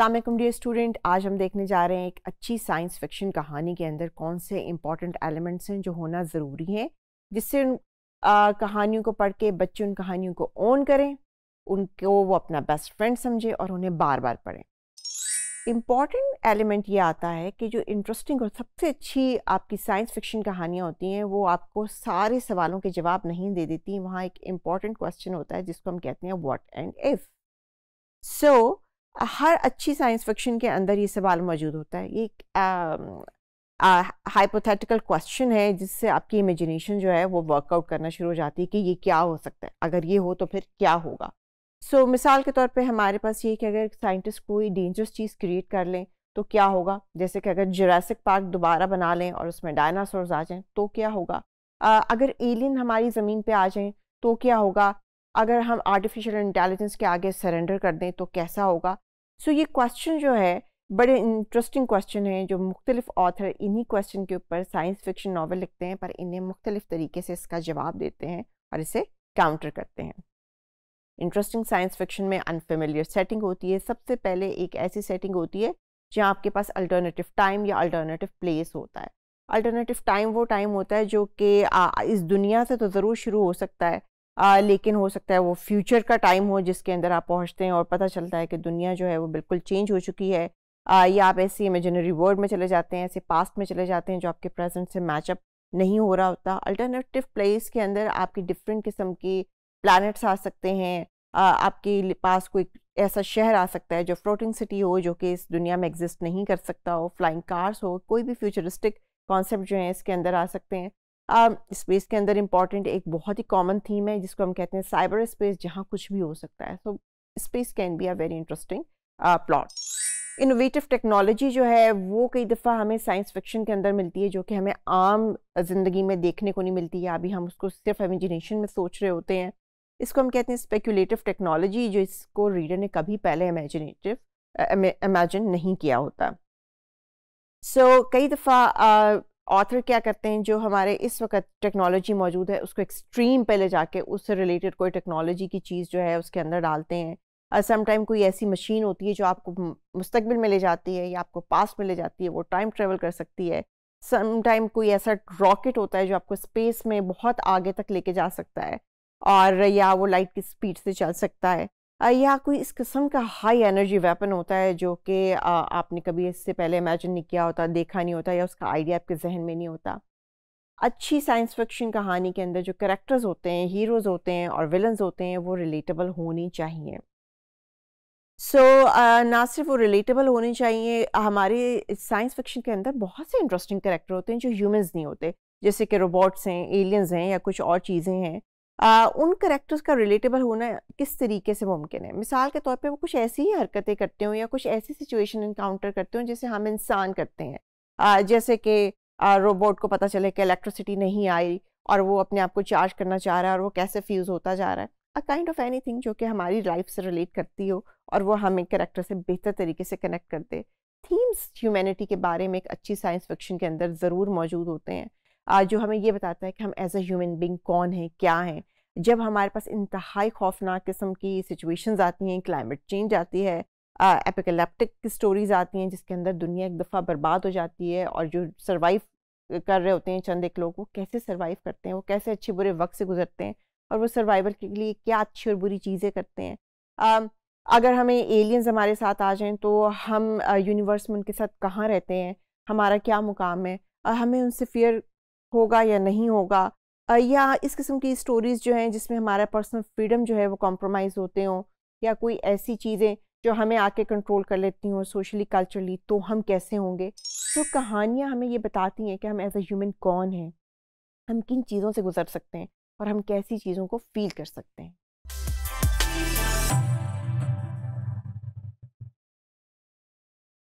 Aslam dear student आज हम देखने जा रहे हैं एक अच्छी साइंस फिक्शन कहानी के अंदर कौन से इंपॉर्टेंट एलिमेंट्स हैं जो होना ज़रूरी हैं जिससे उन कहानियों को पढ़ के बच्चे उन कहानियों को ओन करें उनको वो अपना बेस्ट फ्रेंड समझें और उन्हें बार बार पढ़ें इम्पॉर्टेंट एलिमेंट ये आता है कि जो इंटरेस्टिंग और सबसे अच्छी आपकी साइंस फिक्शन कहानियाँ होती हैं वो आपको सारे सवालों के जवाब नहीं दे देती वहाँ एक इम्पॉर्टेंट क्वेश्चन होता है जिसको हम कहते हैं वॉट एंड इफ़ सो हर अच्छी साइंस फिक्शन के अंदर ये सवाल मौजूद होता है ये एक हाइपोथेटिकल क्वेश्चन है जिससे आपकी इमेजिनेशन जो है वो वर्कआउट करना शुरू हो जाती है कि ये क्या हो सकता है अगर ये हो तो फिर क्या होगा सो so, मिसाल के तौर पे हमारे पास ये कि अगर साइंटिस्ट कोई डेंजरस चीज़ क्रिएट कर लें तो क्या होगा जैसे कि अगर जरासिक पार्क दोबारा बना लें और उसमें डायनासोर्स आ जाएँ तो क्या होगा आ, अगर एलियन हमारी ज़मीन पर आ जाएँ तो क्या होगा अगर हम आर्टिफिशियल इंटेलिजेंस के आगे सरेंडर कर दें तो कैसा होगा सो ये क्वेश्चन जो है बड़े इंटरेस्टिंग क्वेश्चन हैं जो मुख्तलिफ ऑथर इन्हीं क्वेश्चन के ऊपर साइंस फिक्शन नावल लिखते हैं पर इन्हें मुख्तलिफ तरीके से इसका जवाब देते हैं और इसे काउंटर करते हैं इंटरेस्टिंग साइंस फिक्शन में अनफेमिलियर सेटिंग होती है सबसे पहले एक ऐसी सेटिंग होती है जहाँ आपके पास अल्टरनेटिव टाइम या अल्टरनेटिव प्लेस होता है अल्टरनेटिव टाइम वो टाइम होता है जो कि इस दुनिया से तो ज़रूर शुरू हो सकता है आ, लेकिन हो सकता है वो फ्यूचर का टाइम हो जिसके अंदर आप पहुंचते हैं और पता चलता है कि दुनिया जो है वो बिल्कुल चेंज हो चुकी है आ, या आप ऐसी इमेजनरी वर्ल्ड में चले जाते हैं ऐसे पास्ट में चले जाते हैं जो आपके प्रेजेंट से मैचअप नहीं हो रहा होता अल्टरनेटिव प्लेस के अंदर आपकी डिफरेंट किस्म के प्लानट्स आ सकते हैं आपके पास कोई ऐसा शहर आ सकता है जो फ्लोटिंग सिटी हो जो कि इस दुनिया में एग्जिस्ट नहीं कर सकता हो फ्लाइंग कार्स हो कोई भी फ्यूचरिस्टिक कॉन्सेप्ट जो है इसके अंदर आ सकते हैं स्पेस um, uh, के अंदर इम्पॉर्टेंट एक बहुत ही कॉमन थीम है जिसको हम कहते हैं साइबर स्पेस जहाँ कुछ भी हो सकता है so space can be a very interesting plot innovative technology जो है वो कई दफ़ा हमें साइंस फिक्शन के अंदर मिलती है जो कि हमें आम ज़िंदगी में देखने को नहीं मिलती है अभी हम उसको सिर्फ इमेजिनेशन में सोच रहे होते हैं इसको हम कहते हैं स्पेकुलेटिव टेक्नोलॉजी जो इसको रीडर ने कभी पहले इमेजिनेटिव इमेजिन uh, नहीं किया होता सो so, कई दफ़ा uh, ऑथर क्या करते हैं जो हमारे इस वक्त टेक्नोलॉजी मौजूद है उसको एक्सट्रीम पे ले जाके उससे रिलेटेड कोई टेक्नोलॉजी की चीज़ जो है उसके अंदर डालते हैं सम टाइम कोई ऐसी मशीन होती है जो आपको मुस्तबिल में ले जाती है या आपको पास्ट में ले जाती है वो टाइम ट्रेवल कर सकती है सम टाइम कोई ऐसा रॉकेट होता है जो आपको स्पेस में बहुत आगे तक लेके जा सकता है और या वो लाइट की स्पीड से चल सकता है या कोई इस किस्म का हाई एनर्जी वेपन होता है जो कि आपने कभी इससे पहले इमेजिन नहीं किया होता देखा नहीं होता या उसका आइडिया आपके जहन में नहीं होता अच्छी साइंस फिक्शन कहानी के अंदर जो करेक्टर्स होते हैं हीरोज़ होते हैं और विलन्स होते हैं वो रिलेटेबल होनी चाहिए सो so, uh, ना सिर्फ वो रिलेटेबल होने चाहिए हमारे साइंस फिक्शन के अंदर बहुत से इंटरेस्टिंग करेक्टर होते हैं जो ह्यूमंस नहीं होते जैसे कि रोबोट्स हैं एलियंस हैं या कुछ और चीज़ें हैं आ, उन करेक्टर्स का रिलेटेबल होना किस तरीके से मुमकिन है मिसाल के तौर पे वो कुछ ऐसी ही हरकतें करते हो या कुछ ऐसी सिचुएशन इनकाउंटर करते हो जैसे हम इंसान करते हैं आ, जैसे कि रोबोट को पता चले कि इलेक्ट्रिसिटी नहीं आई और वो अपने आप को चार्ज करना चाह रहा है और वो कैसे फ्यूज़ होता जा रहा है अ काइंड ऑफ एनी जो कि हमारी लाइफ से रिलेट करती हो और वो हमें करेक्टर से बेहतर तरीके से कनेक्ट करते थीम्स ह्यूमैनिटी के बारे में एक अच्छी साइंस फिक्शन के अंदर ज़रूर मौजूद होते हैं जो हमें ये बताता है कि हम एज अ ह्यूमन बींग कौन हैं क्या हैं जब हमारे पास इंतहाई खौफनाक किस्म की सिचुएशंस आती हैं क्लाइमेट चेंज आती है एपिकलेप्टिक की स्टोरीज आती हैं जिसके अंदर दुनिया एक दफ़ा बर्बाद हो जाती है और जो सर्वाइव कर रहे होते हैं चंद एक लोग वो कैसे सर्वाइव करते हैं वो कैसे अच्छे बुरे वक्त से गुजरते हैं और वो सर्वाइवल के लिए क्या अच्छी और बुरी चीज़ें करते हैं आ, अगर हमें एलियंस हमारे साथ आ जाएं तो हम यूनिवर्स में उनके साथ कहाँ रहते हैं हमारा क्या मुकाम है हमें उनसे फियर होगा या नहीं होगा या इस किस्म की स्टोरीज़ जो हैं जिसमें हमारा पर्सनल फ्रीडम जो है वो कॉम्प्रोमाइज़ होते हों या कोई ऐसी चीज़ें जो हमें आके कंट्रोल कर लेती हों सोशली कल्चरली तो हम कैसे होंगे तो कहानियाँ हमें ये बताती हैं कि हम एज ए ह्यूमन कौन हैं हम किन चीज़ों से गुजर सकते हैं और हम कैसी चीज़ों को फील कर सकते हैं